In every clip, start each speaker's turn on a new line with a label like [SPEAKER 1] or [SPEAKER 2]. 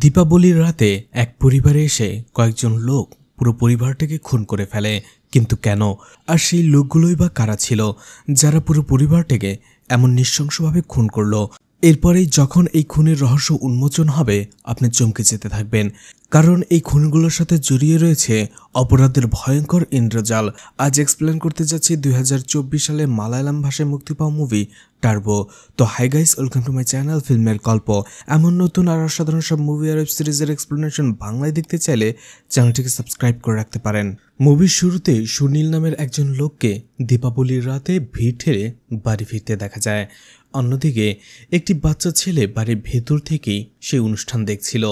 [SPEAKER 1] দীপাবলির রাতে এক পরিবারে এসে কয়েকজন লোক পুরো পরিবারটাকে খুন করে ফেলে কিন্তু কেন আর সেই লোকগুলোই বা কারা ছিল যারা পুরো পরিবারটাকে এমন নৃশংসভাবে খুন করলো এরপরেই যখন এই খুনের রহস্য উন্মোচন হবে আপনি চমকে যেতে থাকবেন কারণ এই খুনগুলোর সাথে জড়িয়ে রয়েছে অপরাধের ভয়ঙ্কর ইন্দ্রজাল আজ এক্সপ্লেন করতে যাচ্ছি দুই সালে মালায়ালাম ভাষায় মুক্তি পাওয়া মুভি টার্বো তো hi guys welcome to my channel ফিল্মের গল্প এমন নতুন আর অসাধারণ সব মুভি আর ওয়েব সিরিজের এক্সপ্লেনেশন বাংলায় দেখতে চাইলে চ্যানেলটিকে সাবস্ক্রাইব করে রাখতে পারেন মুভির শুরুতে সুনীল নামের একজন লোককে দীপাবলির রাতে ভিড় ঠেলে বাড়ি ফিরতে দেখা যায় অন্যদিকে একটি বাচ্চা ছেলে বাড়ির ভেতর থেকেই সেই অনুষ্ঠান দেখছিল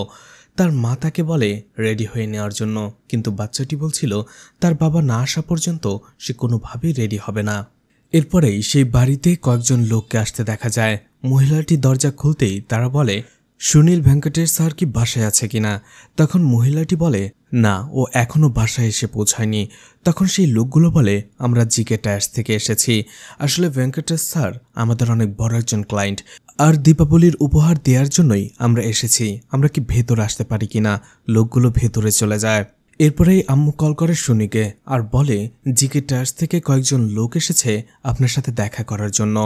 [SPEAKER 1] তার মা তাকে বলে রেডি হয়ে নেওয়ার জন্য কিন্তু বাচ্চাটি বলছিল তার বাবা না আসা পর্যন্ত সে কোনোভাবেই রেডি হবে না এরপরেই সেই বাড়িতে কয়েকজন লোককে আসতে দেখা যায় মহিলাটি দরজা খুলতেই তারা বলে সুনীল ভেঙ্কটেশ স্যার কি বাসায় আছে কিনা তখন মহিলাটি বলে না ও এখনও বাসায় এসে পৌঁছায়নি তখন সেই লোকগুলো বলে আমরা জিকে টায়ার্স থেকে এসেছি আসলে ভেঙ্কটেশ স্যার আমাদের অনেক বড় একজন ক্লায়েন্ট আর দীপাবলির উপহার দেওয়ার জন্যই আমরা এসেছি আমরা কি ভেতরে আসতে পারি কিনা লোকগুলো ভেতরে চলে যায় এরপরেই আম্মু কল করে সুনিকে আর বলে জিকে টার্স থেকে কয়েকজন লোক এসেছে আপনার সাথে দেখা করার জন্য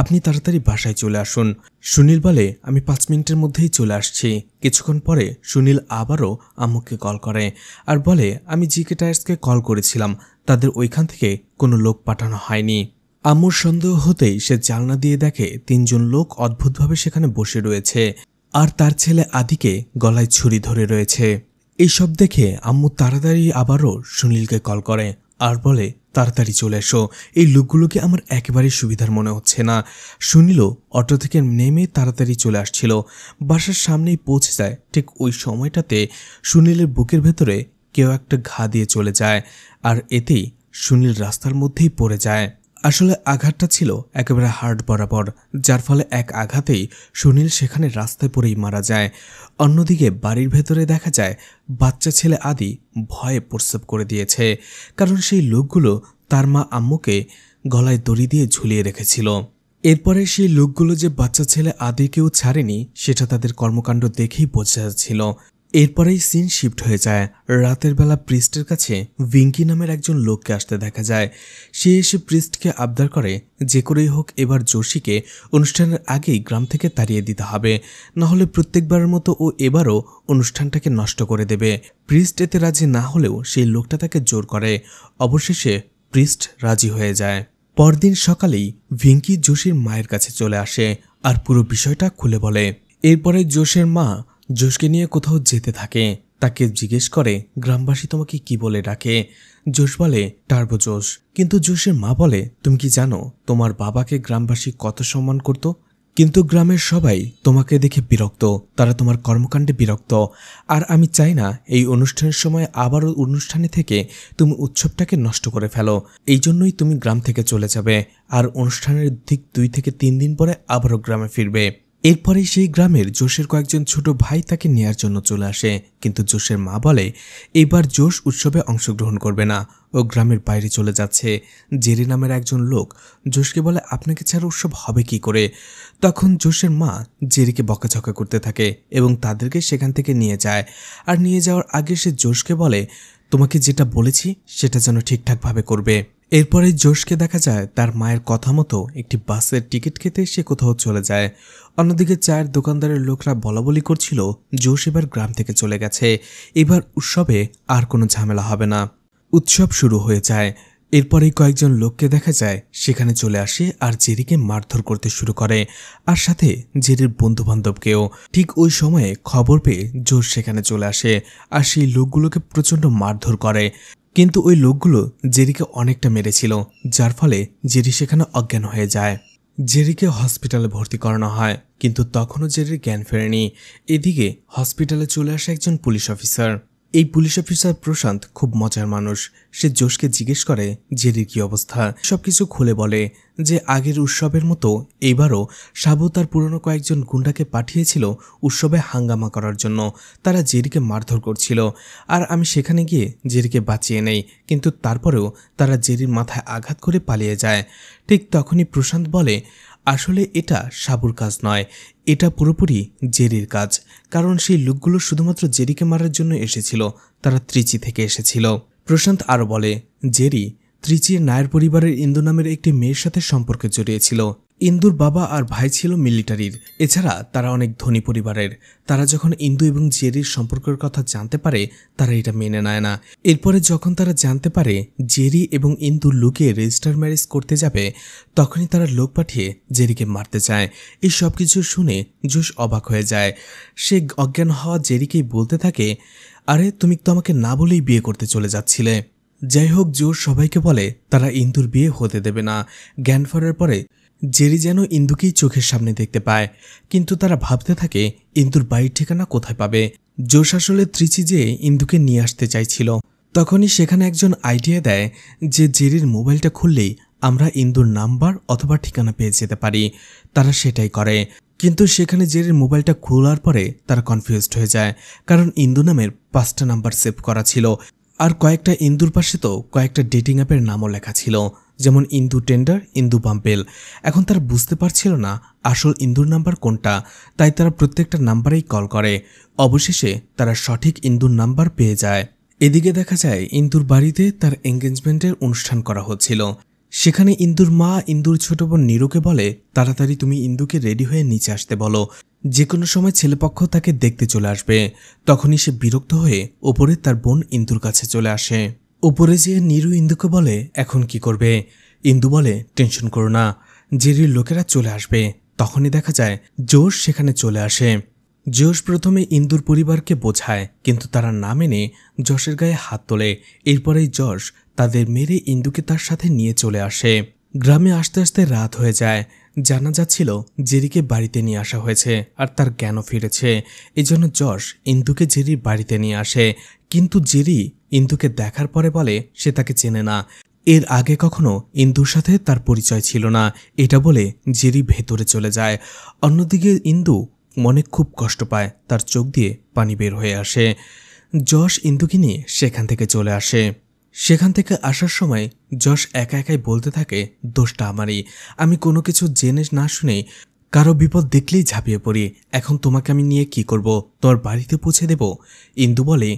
[SPEAKER 1] আপনি তাড়াতাড়ি বাসায় চলে আসুন সুনীল বলে আমি পাঁচ মিনিটের মধ্যেই চলে আসছি কিছুক্ষণ পরে সুনীল আবারও আম্মুকে কল করে আর বলে আমি জিকে টায়ার্সকে কল করেছিলাম তাদের ওইখান থেকে কোনো লোক পাঠানো হয়নি আম্মুর সন্দেহ হতেই সে জানলা দিয়ে দেখে তিনজন লোক অদ্ভুতভাবে সেখানে বসে রয়েছে আর তার ছেলে আদিকে গলায় ছুরি ধরে রয়েছে এইসব দেখে আম্মু তাড়াতাড়ি আবারও সুনীলকে কল করে আর বলে তাড়াতাড়ি চলে এসো এই লোকগুলোকে আমার একেবারে সুবিধার মনে হচ্ছে না সুনীলও অটো থেকে নেমে তাড়াতাড়ি চলে আসছিল বাসার সামনেই পৌঁছে যায় ঠিক ওই সময়টাতে সুনীলের বুকের ভেতরে কেউ একটা ঘা দিয়ে চলে যায় আর এতেই সুনীল রাস্তার মধ্যেই পড়ে যায় আসলে আঘাতটা ছিল একেবারে হার্ড বরাবর যার ফলে এক আঘাতেই সুনীল সেখানে রাস্তায় পড়েই মারা যায় অন্যদিকে বাড়ির ভেতরে দেখা যায় বাচ্চা ছেলে আদি ভয়ে প্রস্রাব করে দিয়েছে কারণ সেই লোকগুলো তার মা আম্মুকে গলায় দড়ি দিয়ে ঝুলিয়ে রেখেছিল এরপরে সেই লোকগুলো যে বাচ্চা ছেলে আদিকেও ছাড়েনি সেটা তাদের কর্মকাণ্ড দেখেই বোঝা যাচ্ছিল এরপরেই সিন শিফট হয়ে যায় রাতের বেলা প্রিস্টের কাছে ভিঙ্কি নামের একজন লোককে আসতে দেখা যায় সে এসে প্রিস্টকে আবদার করে যে করেই হোক এবার জোশীকে অনুষ্ঠানের আগেই গ্রাম থেকে তাড়িয়ে দিতে হবে না হলে প্রত্যেকবারের মতো ও এবারও অনুষ্ঠানটাকে নষ্ট করে দেবে প্রিস্ট এতে রাজি না হলেও সেই লোকটা তাকে জোর করে অবশেষে প্রিস্ট রাজি হয়ে যায় পরদিন সকালেই ভিঙ্কি জোশীর মায়ের কাছে চলে আসে আর পুরো বিষয়টা খুলে বলে এরপরে জোশের মা জোশকে নিয়ে কোথাও যেতে থাকে তাকে জিজ্ঞেস করে গ্রামবাসী তোমাকে কি বলে ডাকে জোশ বলে টার্বো জোশ কিন্তু জোশের মা বলে তুমি কি জানো তোমার বাবাকে গ্রামবাসী কত সম্মান করত কিন্তু গ্রামের সবাই তোমাকে দেখে বিরক্ত তারা তোমার কর্মকাণ্ডে বিরক্ত আর আমি চাই না এই অনুষ্ঠানের সময় আবারও অনুষ্ঠানে থেকে তুমি উৎসবটাকে নষ্ট করে ফেলো এই জন্যই তুমি গ্রাম থেকে চলে যাবে আর অনুষ্ঠানের ঠিক দুই থেকে তিন দিন পরে আবারও গ্রামে ফিরবে এরপরেই সেই গ্রামের জোশের কয়েকজন ছোট ভাই তাকে নেয়ার জন্য চলে আসে কিন্তু জোশের মা বলে এবার জোশ উৎসবে অংশগ্রহণ করবে না ও গ্রামের বাইরে চলে যাচ্ছে জেরি নামের একজন লোক জোশকে বলে আপনাকে ছাড়া উৎসব হবে কি করে তখন জোশের মা জেরিকে বকাঝকা করতে থাকে এবং তাদেরকে সেখান থেকে নিয়ে যায় আর নিয়ে যাওয়ার আগে সে জোশকে বলে তোমাকে যেটা বলেছি সেটা যেন ঠিকঠাকভাবে করবে এরপরে জোশকে দেখা যায় তার মায়ের কথা মতো একটি বাসের টিকিট খেতে সে কোথাও চলে যায় অন্যদিকে চায়ের দোকানদারের লোকরা বলাবলি করছিল জোশ এবার গ্রাম থেকে চলে গেছে এবার উৎসবে আর কোনো ঝামেলা হবে না উৎসব শুরু হয়ে যায় এরপরে কয়েকজন লোককে দেখা যায় সেখানে চলে আসে আর জেরিকে মারধর করতে শুরু করে আর সাথে জেরির বন্ধুবান্ধবকেও ঠিক ওই সময়ে খবর পেয়ে জোর সেখানে চলে আসে আর সেই লোকগুলোকে প্রচণ্ড মারধর করে কিন্তু ওই লোকগুলো জেরিকে অনেকটা মেরেছিল যার ফলে জেরি সেখানে অজ্ঞান হয়ে যায় জেরিকে হসপিটালে ভর্তি করানো হয় কিন্তু তখনও জেরির জ্ঞান ফেরেনি এদিকে হসপিটালে চলে আসে একজন পুলিশ অফিসার এই পুলিশ অফিসার প্রশান্ত খুব মজার মানুষ সে জোশকে জিজ্ঞেস করে জেরির কি অবস্থা সব কিছু খুলে বলে যে আগের উৎসবের মতো এইবারও সাবু তার পুরনো কয়েকজন গুন্ডাকে পাঠিয়েছিল উৎসবে হাঙ্গামা করার জন্য তারা জেরিকে মারধর করছিল আর আমি সেখানে গিয়ে জেরিকে বাঁচিয়ে নেই কিন্তু তারপরেও তারা জেরির মাথায় আঘাত করে পালিয়ে যায় ঠিক তখনই প্রশান্ত বলে আসলে এটা সাবুর কাজ নয় এটা পুরোপুরি জেরির কাজ কারণ সেই লোকগুলো শুধুমাত্র জেরিকে মারার জন্য এসেছিল তারা ত্রিচি থেকে এসেছিল প্রশান্ত আরও বলে জেরি ত্রিচির নায়ের পরিবারের ইন্দু নামের একটি মেয়ের সাথে সম্পর্কে জড়িয়েছিল ইন্দুর বাবা আর ভাই ছিল মিলিটারির এছাড়া তারা অনেক ধনী পরিবারের তারা যখন ইন্দু এবং জেরির সম্পর্কের কথা জানতে পারে তারা এটা মেনে নেয় না এরপরে যখন তারা জানতে পারে জেরি এবং ইন্দু লুকে রেজিস্টার ম্যারেজ করতে যাবে তখনই তারা লোক পাঠিয়ে জেরিকে মারতে চায় এই সব কিছু শুনে জোশ অবাক হয়ে যায় সে অজ্ঞান হওয়া জেরিকেই বলতে থাকে আরে তুমি তো আমাকে না বলেই বিয়ে করতে চলে যাচ্ছিলে যাই হোক জোর সবাইকে বলে তারা ইন্দুর বিয়ে হতে দেবে না জ্ঞান ফেরার পরে জেরি যেন ইন্দুকেই চোখের সামনে দেখতে পায় কিন্তু তারা ভাবতে থাকে ইন্দুর বাড়ির ঠিকানা কোথায় পাবে জোশ আসলে ত্রিচি যেয়ে ইন্দুকে নিয়ে আসতে চাইছিল তখনই সেখানে একজন আইডিয়া দেয় যে জেরির মোবাইলটা খুললেই আমরা ইন্দুর নাম্বার অথবা ঠিকানা পেয়ে যেতে পারি তারা সেটাই করে কিন্তু সেখানে জেরির মোবাইলটা খোলার পরে তারা কনফিউজড হয়ে যায় কারণ ইন্দু নামের পাঁচটা নাম্বার সেভ করা ছিল আর কয়েকটা ইন্দুর পাশে তো কয়েকটা ডেটিং অ্যাপের নামও লেখা ছিল যেমন ইন্দু টেন্ডার ইন্দু পাম্পেল এখন তারা বুঝতে পারছিল না আসল ইন্দুর নাম্বার কোনটা তাই তারা প্রত্যেকটা নাম্বারেই কল করে অবশেষে তারা সঠিক ইন্দুর নাম্বার পেয়ে যায় এদিকে দেখা যায় ইন্দুর বাড়িতে তার এঙ্গেজমেন্টের অনুষ্ঠান করা হচ্ছিল সেখানে ইন্দুর মা ইন্দুর ছোট বোন নিরুকে বলে তাড়াতাড়ি তুমি ইন্দুকে রেডি হয়ে নিচে আসতে বলো যে কোনো সময় ছেলেপক্ষ তাকে দেখতে চলে আসবে তখনই সে বিরক্ত হয়ে ওপরে তার বোন ইন্দুর কাছে চলে আসে উপরে যেয়ে নীরু ইন্দুকে বলে এখন কি করবে ইন্দু বলে টেনশন করো না জেরির লোকেরা চলে আসবে তখনই দেখা যায় জোশ সেখানে চলে আসে জোশ প্রথমে ইন্দুর পরিবারকে বোঝায় কিন্তু তারা না মেনে যশের গায়ে হাত তোলে এরপরেই যশ তাদের মেরে ইন্দুকে তার সাথে নিয়ে চলে আসে গ্রামে আস্তে আস্তে রাত হয়ে যায় জানা যাচ্ছিল জেরিকে বাড়িতে নিয়ে আসা হয়েছে আর তার জ্ঞানও ফিরেছে এজন্য যশ ইন্দুকে জেরির বাড়িতে নিয়ে আসে কিন্তু জেরি ইন্দুকে দেখার পরে বলে সে তাকে চেনে না এর আগে কখনো ইন্দুর সাথে তার পরিচয় ছিল না এটা বলে জেরি ভেতরে চলে যায় অন্যদিকে ইন্দু মনে খুব কষ্ট পায় তার চোখ দিয়ে পানি বের হয়ে আসে যশ ইন্দুকে নিয়ে সেখান থেকে চলে আসে সেখান থেকে আসার সময় যশ একা একাই বলতে থাকে দোষটা আমারই আমি কোনো কিছু জেনে না শুনেই কারো বিপদ দেখলেই ঝাঁপিয়ে পড়ি এখন তোমাকে আমি নিয়ে কি করব তোমার বাড়িতে পৌঁছে দেব ইন্দু বলে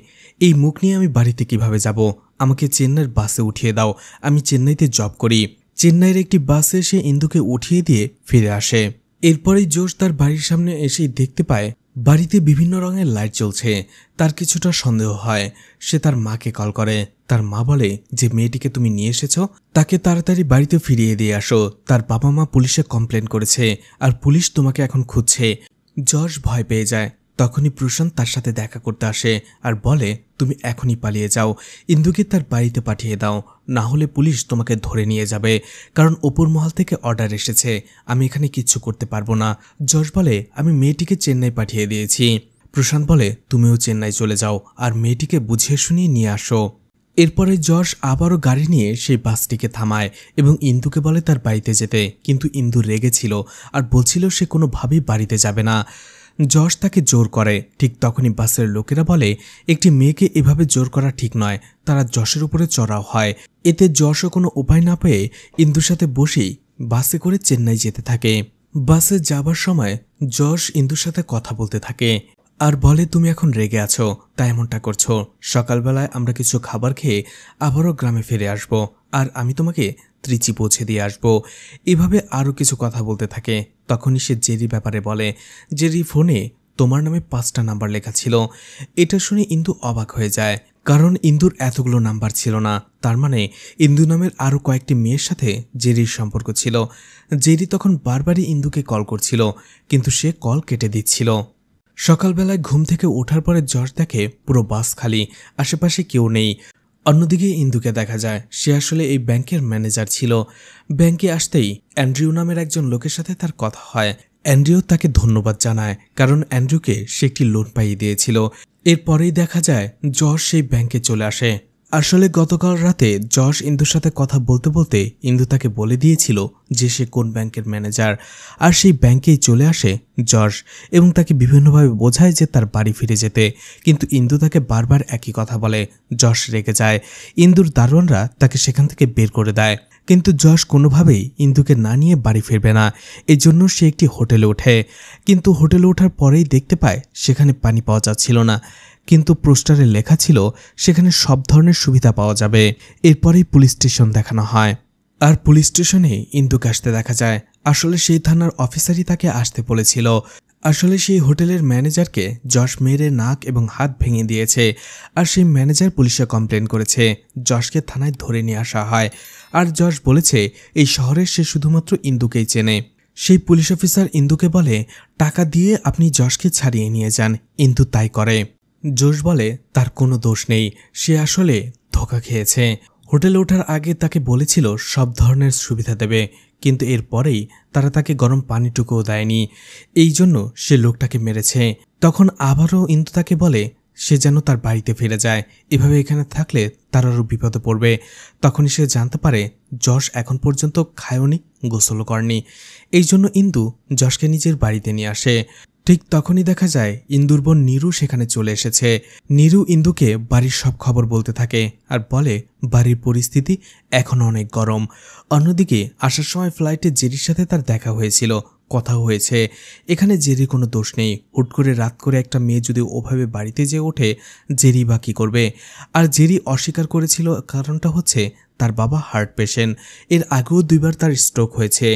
[SPEAKER 1] এই মুখ নিয়ে আমি বাড়িতে কিভাবে যাব আমাকে চেন্নাইয়ের বাসে উঠিয়ে দাও আমি চেন্নাইতে জব করি চেন্নাইয়ের একটি বাসে সে ইন্দুকে উঠিয়ে দিয়ে ফিরে আসে এরপরেই জোশ তার বাড়ির সামনে এসে দেখতে পায় বাড়িতে বিভিন্ন রঙের লাইট জ্বলছে তার কিছুটা সন্দেহ হয় সে তার মাকে কল করে তার মা বলে যে মেয়েটিকে তুমি নিয়ে এসেছ তাকে তাড়াতাড়ি বাড়িতে ফিরিয়ে দিয়ে আসো তার বাবা মা পুলিশে কমপ্লেন করেছে আর পুলিশ তোমাকে এখন খুঁজছে জশ ভয় পেয়ে যায় তখনই প্রশান্ত তার সাথে দেখা করতে আসে আর বলে তুমি এখনই পালিয়ে যাও ইন্দুকে তার বাড়িতে পাঠিয়ে দাও না হলে পুলিশ তোমাকে ধরে নিয়ে যাবে কারণ ওপর মহল থেকে অর্ডার এসেছে আমি এখানে কিচ্ছু করতে পারবো না যশ বলে আমি মেয়েটিকে চেন্নাই পাঠিয়ে দিয়েছি প্রশান্ত বলে তুমিও চেন্নাই চলে যাও আর মেয়েটিকে বুঝিয়ে শুনিয়ে নিয়ে আসো এরপরে যশ আবারও গাড়ি নিয়ে সেই বাসটিকে থামায় এবং ইন্দুকে বলে তার বাড়িতে যেতে কিন্তু ইন্দু রেগেছিল আর বলছিল সে কোনোভাবেই বাড়িতে যাবে না যশ তাকে জোর করে ঠিক তখনই বাসের লোকেরা বলে একটি মেয়েকে এভাবে জোর করা ঠিক নয় তারা যশের উপরে চড়াও হয় এতে যশও কোনো উপায় না পেয়ে ইন্দুর সাথে বসেই বাসে করে চেন্নাই যেতে থাকে বাসে যাবার সময় যশ ইন্দুর সাথে কথা বলতে থাকে আর বলে তুমি এখন রেগে আছো তাই এমনটা করছো সকালবেলায় আমরা কিছু খাবার খেয়ে আবারও গ্রামে ফিরে আসব আর আমি তোমাকে ত্রিচি পৌঁছে দিয়ে আসবো এভাবে আরও কিছু কথা বলতে থাকে তখনই সে জেরি ব্যাপারে বলে জেরি ফোনে তোমার নামে পাঁচটা নাম্বার লেখা ছিল এটা শুনে ইন্দু অবাক হয়ে যায় কারণ ইন্দুর এতগুলো নাম্বার ছিল না তার মানে ইন্দু নামের আরও কয়েকটি মেয়ের সাথে জেরির সম্পর্ক ছিল জেরি তখন বারবারই ইন্দুকে কল করছিল কিন্তু সে কল কেটে দিচ্ছিল সকালবেলায় ঘুম থেকে ওঠার পরে জ্বর দেখে পুরো বাস খালি আশেপাশে কেউ নেই অন্যদিকে ইন্দুকে দেখা যায় সে আসলে এই ব্যাংকের ম্যানেজার ছিল ব্যাংকে আসতেই অ্যান্ড্রিউ নামের একজন লোকের সাথে তার কথা হয় অ্যান্ড্রিউ তাকে ধন্যবাদ জানায় কারণ অ্যান্ড্রিউকে সে একটি লোন পাইয়ে দিয়েছিল এরপরেই দেখা যায় জ্বর সেই ব্যাংকে চলে আসে আসলে গতকাল রাতে যশ ইন্দুর সাথে কথা বলতে বলতে ইন্দু তাকে বলে দিয়েছিল যে সে কোন ব্যাংকের ম্যানেজার আর সেই ব্যাংকেই চলে আসে যশ এবং তাকে বিভিন্নভাবে বোঝায় যে তার বাড়ি ফিরে যেতে কিন্তু ইন্দু তাকে বারবার একই কথা বলে যশ রেগে যায় ইন্দুর দারোয়ানরা তাকে সেখান থেকে বের করে দেয় কিন্তু যশ কোনোভাবেই ইন্দুকে না নিয়ে বাড়ি ফিরবে না এজন্য সে একটি হোটেলে ওঠে কিন্তু হোটেলে ওঠার পরেই দেখতে পায় সেখানে পানি পাওয়া যাচ্ছিল না কিন্তু পোস্টারে লেখা ছিল সেখানে সব ধরনের সুবিধা পাওয়া যাবে এরপরেই পুলিশ স্টেশন দেখানো হয় আর পুলিশ স্টেশনে ইন্দুকে আসতে দেখা যায় আসলে সেই থানার অফিসারই তাকে আসতে বলেছিল আসলে সেই হোটেলের ম্যানেজারকে যশ মেরে নাক এবং হাত ভেঙে দিয়েছে আর সেই ম্যানেজার পুলিশে কমপ্লেন করেছে যশকে থানায় ধরে নিয়ে আসা হয় আর যশ বলেছে এই শহরের সে শুধুমাত্র ইন্দুকেই চেনে সেই পুলিশ অফিসার ইন্দুকে বলে টাকা দিয়ে আপনি যশকে ছাড়িয়ে নিয়ে যান ইন্দু তাই করে জোশ বলে তার কোনো দোষ নেই সে আসলে ধোকা খেয়েছে হোটেলে ওঠার আগে তাকে বলেছিল সব ধরনের সুবিধা দেবে কিন্তু এরপরেই তারা তাকে গরম পানিটুকুও দেয়নি এই জন্য সে লোকটাকে মেরেছে তখন আবারও ইন্দু তাকে বলে সে যেন তার বাড়িতে ফিরে যায় এভাবে এখানে থাকলে তার আরও বিপদে পড়বে তখনই সে জানতে পারে যশ এখন পর্যন্ত খায়নি গোসল করেনি এই জন্য ইন্দু যশকে নিজের বাড়িতে নিয়ে আসে ঠিক তখনই দেখা যায় ইন্দুর বোন নীরু সেখানে চলে এসেছে নীরু ইন্দুকে বাড়ির সব খবর বলতে থাকে আর বলে বাড়ির পরিস্থিতি এখন অনেক গরম অন্যদিকে আসার সময় ফ্লাইটে জেরির সাথে তার দেখা হয়েছিল কথা হয়েছে এখানে জেরির কোনো দোষ নেই হুট করে রাত করে একটা মেয়ে যদি ওভাবে বাড়িতে যে ওঠে জেরি বা কী করবে আর জেরি অস্বীকার করেছিল কারণটা হচ্ছে তার বাবা হার্ট পেশেন্ট এর আগেও দুইবার তার স্ট্রোক হয়েছে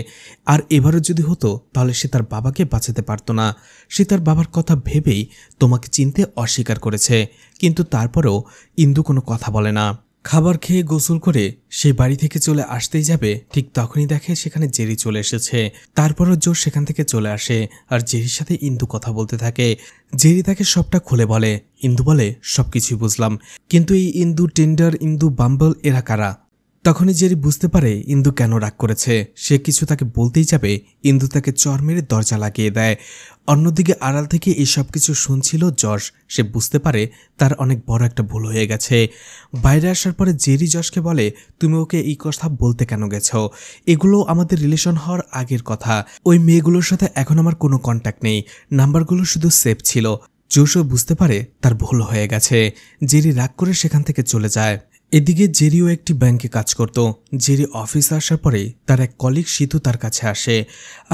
[SPEAKER 1] আর এবারও যদি হতো তাহলে সে তার বাবাকে বাঁচাতে পারতো না সে তার বাবার কথা ভেবেই তোমাকে চিনতে অস্বীকার করেছে কিন্তু তারপরেও ইন্দু কোনো কথা বলে না খাবার খেয়ে গোসল করে সে বাড়ি থেকে চলে আসতেই যাবে ঠিক তখনই দেখে সেখানে জেরি চলে এসেছে তারপরও জোর সেখান থেকে চলে আসে আর জেরির সাথে ইন্দু কথা বলতে থাকে জেরি তাকে সবটা খুলে বলে ইন্দু বলে সব কিছুই বুঝলাম কিন্তু এই ইন্দু টেন্ডার ইন্দু বাম্বল এরা কারা তখনই জেরি বুঝতে পারে ইন্দু কেন রাগ করেছে সে কিছু তাকে বলতেই যাবে ইন্দু তাকে চর মেরে দরজা লাগিয়ে দেয় অন্যদিকে আড়াল থেকে এই সব কিছু শুনছিল যশ সে বুঝতে পারে তার অনেক বড় একটা ভুল হয়ে গেছে বাইরে আসার পরে জেরি যশকে বলে তুমি ওকে এই কথা বলতে কেন গেছ এগুলো আমাদের রিলেশন হওয়ার আগের কথা ওই মেয়েগুলোর সাথে এখন আমার কোনো কন্ট্যাক্ট নেই নাম্বারগুলো শুধু সেভ ছিল জোশও বুঝতে পারে তার ভুল হয়ে গেছে জেরি রাগ করে সেখান থেকে চলে যায় এদিকে জেরিও একটি ব্যাংকে কাজ করত জেরি অফিস আসার পরে তার এক কলিগ সিতু তার কাছে আসে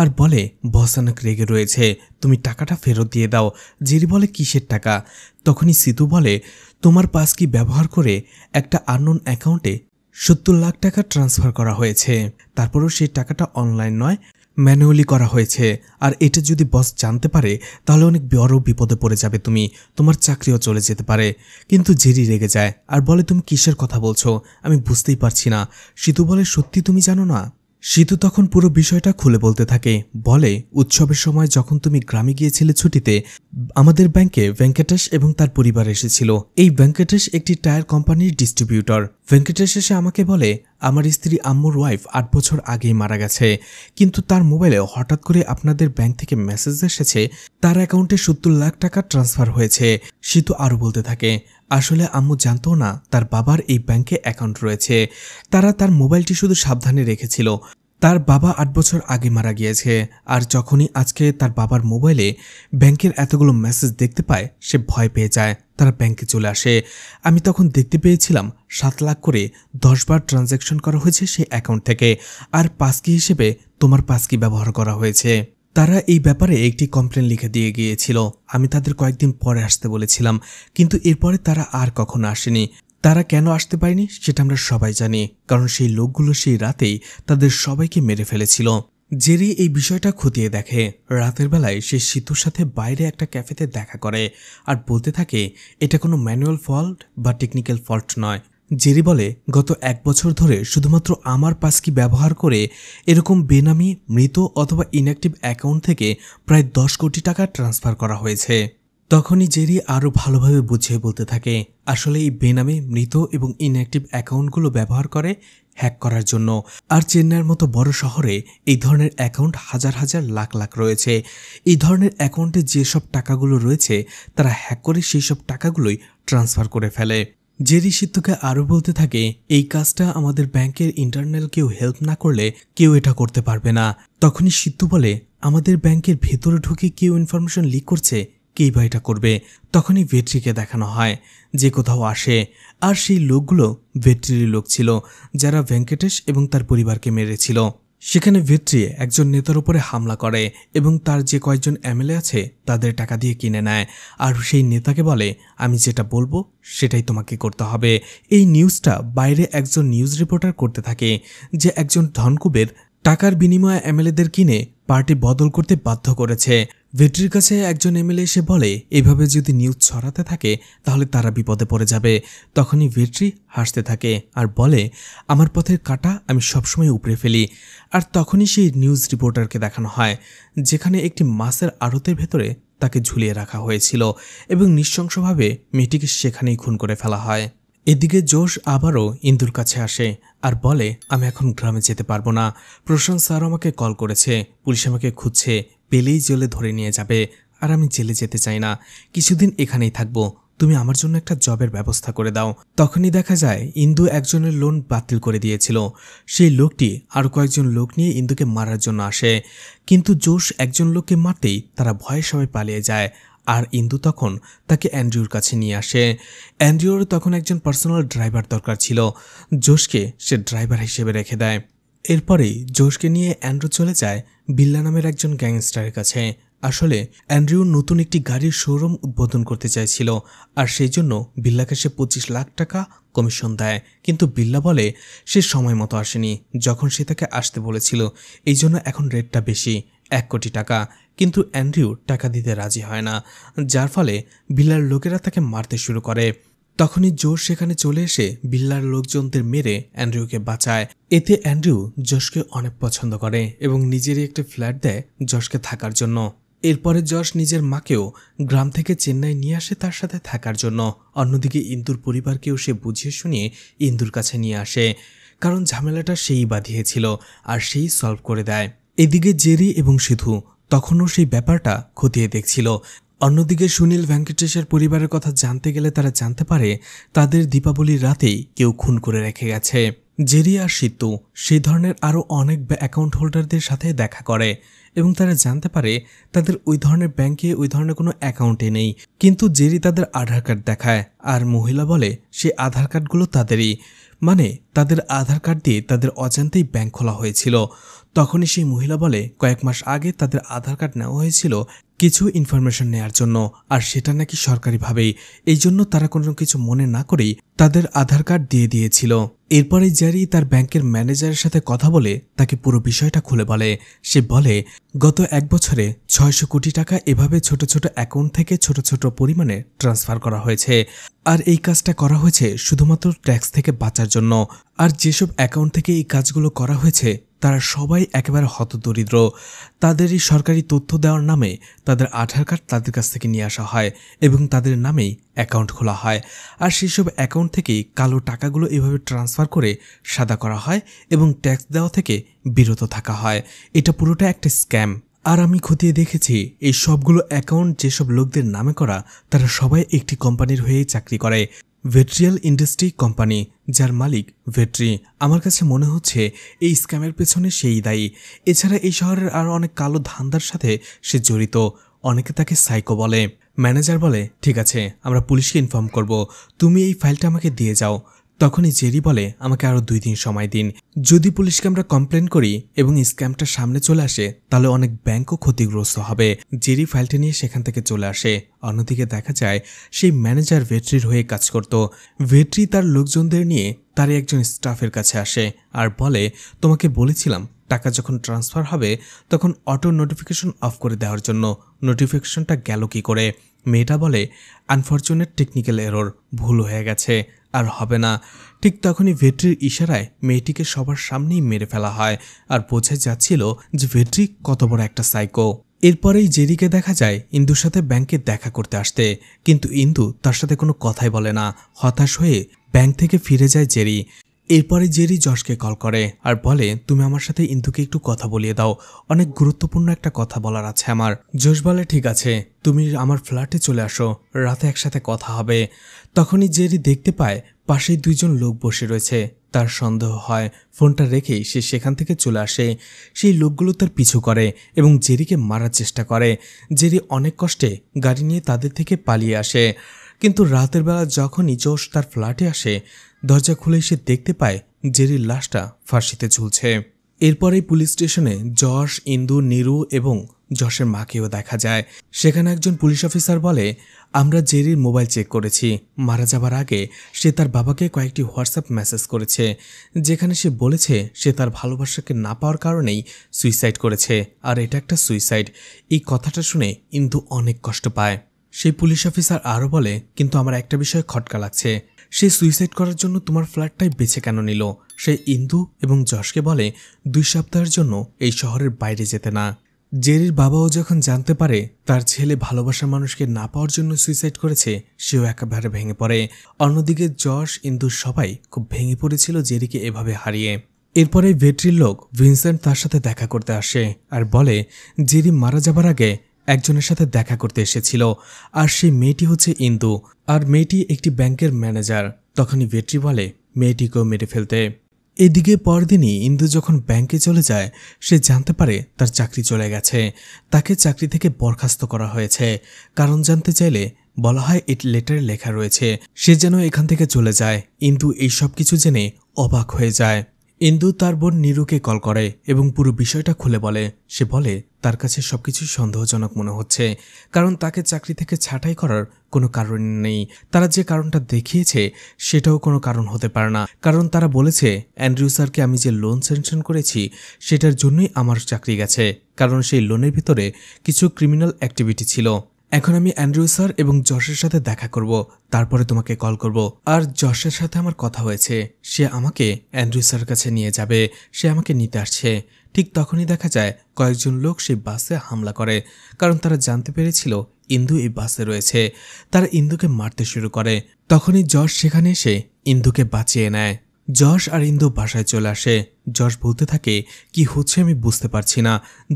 [SPEAKER 1] আর বলে বসানক রেগে রয়েছে তুমি টাকাটা ফেরত দিয়ে দাও জেরি বলে কিসের টাকা তখনই সিতু বলে তোমার পাস কি ব্যবহার করে একটা আননোন অ্যাকাউন্টে সত্তর লাখ টাকা ট্রান্সফার করা হয়েছে তারপরেও সেই টাকাটা অনলাইন নয় ম্যানুয়ালি করা হয়েছে আর এটা যদি বস জানতে পারে তাহলে অনেক বড় বিপদে পড়ে যাবে তুমি তোমার চাকরিও চলে যেতে পারে কিন্তু জেরি রেগে যায় আর বলে তুমি কিসের কথা বলছো আমি বুঝতেই পারছি না সিতু বলে সত্যি তুমি জানো না সিতু তখন পুরো বিষয়টা খুলে বলতে থাকে বলে উৎসবের সময় যখন তুমি গ্রামে গিয়েছিলে ছুটিতে আমাদের ব্যাংকে ভেঙ্কটেশ এবং তার পরিবার এসেছিল এই ভেঙ্কটেশ একটি টায়ার কোম্পানির ডিস্ট্রিবিউটর ভেঙ্কটেশ এসে আমাকে বলে আমার স্ত্রী আম্মুর ওয়াইফ আট বছর আগেই মারা গেছে কিন্তু তার মোবাইলে হঠাৎ করে আপনাদের ব্যাংক থেকে মেসেজ এসেছে তার অ্যাকাউন্টে সত্তর লাখ টাকা ট্রান্সফার হয়েছে সীতু আরও বলতে থাকে আসলে আম্মু জানতো না তার বাবার এই ব্যাংকে অ্যাকাউন্ট রয়েছে তারা তার মোবাইলটি শুধু সাবধানে রেখেছিল তার বাবা আট বছর আগে মারা গিয়েছে আর যখনই আজকে তার বাবার মোবাইলে ব্যাংকের এতগুলো মেসেজ দেখতে পায় সে ভয় পেয়ে যায় তারা ব্যাংকে চলে আসে আমি তখন দেখতে পেয়েছিলাম সাত লাখ করে দশবার ট্রানজ্যাকশন করা হয়েছে সেই অ্যাকাউন্ট থেকে আর পাসকি হিসেবে তোমার পাসকি ব্যবহার করা হয়েছে তারা এই ব্যাপারে একটি কমপ্লেন লিখে দিয়ে গিয়েছিল আমি তাদের কয়েকদিন পরে আসতে বলেছিলাম কিন্তু এরপরে তারা আর কখনো আসেনি তারা কেন আসতে পারেনি সেটা আমরা সবাই জানি কারণ সেই লোকগুলো সেই রাতেই তাদের সবাইকে মেরে ফেলেছিল জেরি এই বিষয়টা খতিয়ে দেখে রাতের বেলায় সে সিতুর সাথে বাইরে একটা ক্যাফেতে দেখা করে আর বলতে থাকে এটা কোনো ম্যানুয়াল ফল্ট বা টেকনিক্যাল ফল্ট নয় জেরি বলে গত এক বছর ধরে শুধুমাত্র আমার পাসকি ব্যবহার করে এরকম বেনামি মৃত অথবা ইনঅ্যাক্টিভ অ্যাকাউন্ট থেকে প্রায় দশ কোটি টাকা ট্রান্সফার করা হয়েছে তখনই জেরি আরও ভালোভাবে বুঝিয়ে বলতে থাকে আসলে এই বেনামে মৃত এবং ইনঅ্যাক্টিভ অ্যাকাউন্টগুলো ব্যবহার করে হ্যাক করার জন্য আর চেন্নাইয়ের মতো বড় শহরে এই ধরনের অ্যাকাউন্ট হাজার হাজার লাখ লাখ রয়েছে এই ধরনের অ্যাকাউন্টে যেসব টাকাগুলো রয়েছে তারা হ্যাক করে সেই সব টাকাগুলোই ট্রান্সফার করে ফেলে জেরি সিদ্ধকে আরও বলতে থাকে এই কাজটা আমাদের ব্যাংকের ইন্টারনাল কেউ হেল্প না করলে কেউ এটা করতে পারবে না তখনই সিদ্ধু বলে আমাদের ব্যাংকের ভেতরে ঢুকে কেউ ইনফরমেশন লিক করছে কেই বা এটা করবে তখনই ভেট্রিকে দেখানো হয় যে কোথাও আসে আর সেই লোকগুলো ভেট্রির লোক ছিল যারা ভেঙ্কটেশ এবং তার পরিবারকে মেরেছিল সেখানে ভেট্রি একজন নেতার উপরে হামলা করে এবং তার যে কয়েকজন এমএলএ আছে তাদের টাকা দিয়ে কিনে নেয় আর সেই নেতাকে বলে আমি যেটা বলবো সেটাই তোমাকে করতে হবে এই নিউজটা বাইরে একজন নিউজ রিপোর্টার করতে থাকে যে একজন ধনকুবের টাকার বিনিময়ে এমএলএদের কিনে পার্টি বদল করতে বাধ্য করেছে ভেট্রির কাছে একজন এমএলএ এসে বলে এভাবে যদি নিউজ ছড়াতে থাকে তাহলে তারা বিপদে পড়ে যাবে তখনই ভেট্রি হাসতে থাকে আর বলে আমার পথের কাটা আমি সবসময় উপড়ে ফেলি আর তখনই সেই নিউজ রিপোর্টারকে দেখানো হয় যেখানে একটি মাসের আড়তের ভেতরে তাকে ঝুলিয়ে রাখা হয়েছিল এবং নৃশংসভাবে মেয়েটিকে সেখানেই খুন করে ফেলা হয় এদিকে জোশ আবারও ইন্দুর কাছে আসে আর বলে আমি এখন গ্রামে যেতে পারবো না প্রশান্ত স্যার আমাকে কল করেছে পুলিশ আমাকে খুঁজছে পেলেই জেলে ধরে নিয়ে যাবে আর আমি জেলে যেতে চাই না কিছুদিন এখানেই থাকবো তুমি আমার জন্য একটা জবের ব্যবস্থা করে দাও তখনই দেখা যায় ইন্দু একজনের লোন বাতিল করে দিয়েছিল সেই লোকটি আর কয়েকজন লোক নিয়ে ইন্দুকে মারার জন্য আসে কিন্তু জোশ একজন লোককে মারতেই তারা ভয়ে সবাই পালিয়ে যায় আর ইন্দু তখন তাকে অ্যান্ড্রিউর কাছে নিয়ে আসে অ্যান্ড্রিউর তখন একজন পার্সোনাল ড্রাইভার দরকার ছিল জোশকে সে ড্রাইভার হিসেবে রেখে দেয় এরপরেই জোশকে নিয়ে অ্যান্ড্রু চলে যায় বিল্লা নামের একজন গ্যাংস্টারের কাছে আসলে অ্যান্ড্রিউ নতুন একটি গাড়ির শোরুম উদ্বোধন করতে চাইছিল আর সেই জন্য বিল্লাকে সে পঁচিশ লাখ টাকা কমিশন দেয় কিন্তু বিল্লা বলে সে সময় মতো আসেনি যখন সে তাকে আসতে বলেছিল এই জন্য এখন রেটটা বেশি এক কোটি টাকা কিন্তু অ্যান্ড্রিউ টাকা দিতে রাজি হয় না যার ফলে বিল্লার লোকেরা তাকে মারতে শুরু করে তখনই জোর সেখানে চলে এসে বিল্লার লোকজনদের মেরে অ্যান্ড্রিউকে বাঁচায় এতে অ্যান্ড্রিউ যশকে অনেক পছন্দ করে এবং নিজেরই একটি ফ্ল্যাট দেয় যশকে থাকার জন্য এরপরে যশ নিজের মাকেও গ্রাম থেকে চেন্নাই নিয়ে আসে তার সাথে থাকার জন্য অন্যদিকে ইন্দুর পরিবারকেও সে বুঝিয়ে শুনিয়ে ইন্দুর কাছে নিয়ে আসে কারণ ঝামেলাটা সেই বাঁধিয়েছিল আর সেই সলভ করে দেয় এদিকে জেরি এবং সিধু তখনও সেই ব্যাপারটা খতিয়ে দেখছিল অন্যদিকে সুনীল ভেঙ্কটেশের পরিবারের কথা জানতে গেলে তারা জানতে পারে তাদের দীপাবলির রাতেই কেউ খুন করে রেখে গেছে জেরি আর সিতু সেই ধরনের আরও অনেক অ্যাকাউন্ট হোল্ডারদের সাথে দেখা করে এবং তারা জানতে পারে তাদের ওই ধরনের ব্যাংকে ওই ধরনের কোনো অ্যাকাউন্টে নেই কিন্তু জেরি তাদের আধার কার্ড দেখায় আর মহিলা বলে সে আধার কার্ডগুলো তাদেরই মানে তাদের আধার কার্ড দিয়ে তাদের অজান্তেই ব্যাংক খোলা হয়েছিল তখনই সেই মহিলা বলে কয়েক মাস আগে তাদের আধার কার্ড নেওয়া হয়েছিল কিছু ইনফরমেশন নেয়ার জন্য আর সেটা নাকি সরকারিভাবেই এই জন্য তারা কোনো কিছু মনে না করেই তাদের আধার কার্ড দিয়ে দিয়েছিল এরপরে জ্যারি তার ব্যাংকের ম্যানেজারের সাথে কথা বলে তাকে পুরো বিষয়টা খুলে বলে সে বলে গত এক বছরে ছয়শো কোটি টাকা এভাবে ছোট ছোট অ্যাকাউন্ট থেকে ছোট ছোট পরিমাণে ট্রান্সফার করা হয়েছে আর এই কাজটা করা হয়েছে শুধুমাত্র ট্যাক্স থেকে বাঁচার জন্য আর যেসব অ্যাকাউন্ট থেকে এই কাজগুলো করা হয়েছে তারা সবাই একেবারে হতদরিদ্র তাদেরই সরকারি তথ্য দেওয়ার নামে তাদের আধার কার্ড তাদের কাছ থেকে নিয়ে আসা হয় এবং তাদের নামেই অ্যাকাউন্ট খোলা হয় আর সেসব অ্যাকাউন্ট থেকেই কালো টাকাগুলো এভাবে ট্রান্সফার করে সাদা করা হয় এবং ট্যাক্স দেওয়া থেকে বিরত থাকা হয় এটা পুরোটা একটা স্ক্যাম আর আমি খতিয়ে দেখেছি এই সবগুলো অ্যাকাউন্ট যেসব লোকদের নামে করা তারা সবাই একটি কোম্পানির হয়েই চাকরি করে ভেট্রিয়াল ইন্ডাস্ট্রি কোম্পানি যার মালিক ভেট্রি আমার কাছে মনে হচ্ছে এই স্ক্যামের পেছনে সেই দায়ী এছাড়া এই শহরের আরও অনেক কালো ধান্দার সাথে সে জড়িত অনেকে তাকে সাইকো বলে ম্যানেজার বলে ঠিক আছে আমরা পুলিশকে ইনফর্ম করব তুমি এই ফাইলটা আমাকে দিয়ে যাও তখনই জেরি বলে আমাকে আরও দুই দিন সময় দিন যদি পুলিশকে আমরা কমপ্লেন করি এবং স্ক্যামটা সামনে চলে আসে তাহলে অনেক ব্যাংকও ক্ষতিগ্রস্ত হবে জেরি ফাইলটা নিয়ে সেখান থেকে চলে আসে অন্যদিকে দেখা যায় সেই ম্যানেজার ভেট্রির হয়ে কাজ করত ভেট্রি তার লোকজনদের নিয়ে তার একজন স্টাফের কাছে আসে আর বলে তোমাকে বলেছিলাম টাকা যখন ট্রান্সফার হবে তখন অটো নোটিফিকেশন অফ করে দেওয়ার জন্য নোটিফিকেশনটা গেল কী করে মেয়েটা বলে আনফর্চুনেট টেকনিক্যাল এরর ভুল হয়ে গেছে আর হবে না ঠিক তখনই ভেট্রির ইশারায় মেয়েটিকে সবার সামনেই মেরে ফেলা হয় আর বোঝা যাচ্ছিল যে ভেট্রি কত বড় একটা সাইকো এরপরেই জেরিকে দেখা যায় ইন্দুর সাথে ব্যাংকে দেখা করতে আসতে কিন্তু ইন্দু তার সাথে কোনো কথাই বলে না হতাশ হয়ে ব্যাংক থেকে ফিরে যায় জেরি এরপরে জেরি জশকে কল করে আর বলে তুমি আমার সাথে ইন্দুকে একটু কথা বলিয়ে দাও অনেক গুরুত্বপূর্ণ একটা কথা বলার আছে আমার জশ বলে ঠিক আছে তুমি আমার ফ্ল্যাটে চলে আসো রাতে একসাথে কথা হবে তখনই জেরি দেখতে পায় পাশেই দুইজন লোক বসে রয়েছে তার সন্দেহ হয় ফোনটা রেখেই সে সেখান থেকে চলে আসে সেই লোকগুলো তার পিছু করে এবং জেরিকে মারার চেষ্টা করে জেরি অনেক কষ্টে গাড়ি নিয়ে তাদের থেকে পালিয়ে আসে কিন্তু রাতের বেলা যখনই জোশ তার ফ্ল্যাটে আসে দরজা খুলে সে দেখতে পায় জেরির লাশটা ফাঁসিতে ঝুলছে এরপরে পুলিশ স্টেশনে যশ ইন্দু নিরু এবং যশের মাকেও দেখা যায় সেখানে একজন পুলিশ অফিসার বলে আমরা জেরির মোবাইল চেক করেছি মারা যাবার আগে সে তার বাবাকে কয়েকটি হোয়াটসঅ্যাপ মেসেজ করেছে যেখানে সে বলেছে সে তার ভালোবাসাকে না পাওয়ার কারণেই সুইসাইড করেছে আর এটা একটা সুইসাইড এই কথাটা শুনে ইন্দু অনেক কষ্ট পায় সেই পুলিশ অফিসার আরও বলে কিন্তু আমার একটা বিষয়ে খটকা লাগছে সে সুইসাইড করার জন্য তোমার ফ্ল্যাটটাই বেছে কেন নিল সে ইন্দু এবং যশকে বলে দুই সপ্তাহের জন্য এই শহরের বাইরে যেতে না জেরির বাবাও যখন জানতে পারে তার ছেলে ভালোবাসার মানুষকে না পাওয়ার জন্য সুইসাইড করেছে সেও একেবারে ভেঙে পড়ে অন্যদিকে যশ ইন্দু সবাই খুব ভেঙে পড়েছিল জেরিকে এভাবে হারিয়ে এরপরে ভেট্রির লোক ভিনসেন্ট তার সাথে দেখা করতে আসে আর বলে জেরি মারা যাবার আগে একজনের সাথে দেখা করতে এসেছিল আর সেই মেয়েটি হচ্ছে ইন্দু আর মেয়েটি একটি ব্যাংকের ম্যানেজার তখনই ভেট্রি বলে মেয়েটিকেও মেরে ফেলতে এদিকে পরদিনই ইন্দু যখন ব্যাংকে চলে যায় সে জানতে পারে তার চাকরি চলে গেছে তাকে চাকরি থেকে বরখাস্ত করা হয়েছে কারণ জানতে চাইলে বলা হয় এটি লেটার লেখা রয়েছে সে যেন এখান থেকে চলে যায় ইন্দু এই সব কিছু জেনে অবাক হয়ে যায় ইন্দু তার বোন নিরুকে কল করে এবং পুরো বিষয়টা খুলে বলে সে বলে তার কাছে সবকিছু সন্দেহজনক মনে হচ্ছে কারণ তাকে চাকরি থেকে ছাঁটাই করার কোনো কারণ নেই তারা যে কারণটা দেখিয়েছে সেটাও কোনো কারণ হতে পারে না কারণ তারা বলেছে অ্যান্ড্রিউ স্যারকে আমি যে লোন স্যাংশন করেছি সেটার জন্যই আমার চাকরি গেছে কারণ সেই লোনের ভিতরে কিছু ক্রিমিনাল অ্যাক্টিভিটি ছিল এখন আমি অ্যান্ড্রিউ স্যার এবং যশের সাথে দেখা করব তারপরে তোমাকে কল করব আর যশের সাথে আমার কথা হয়েছে সে আমাকে অ্যান্ড্রু স্যার কাছে নিয়ে যাবে সে আমাকে নিতে আসছে ঠিক তখনই দেখা যায় কয়েকজন লোক সেই বাসে হামলা করে কারণ তারা জানতে পেরেছিল ইন্দু এই বাসে রয়েছে তারা ইন্দুকে মারতে শুরু করে তখনই যশ সেখানে এসে ইন্দুকে বাঁচিয়ে নেয় যশ আর ইন্দু বাসায় চলে আসে যশ বলতে থাকে কি হচ্ছে আমি বুঝতে পারছি না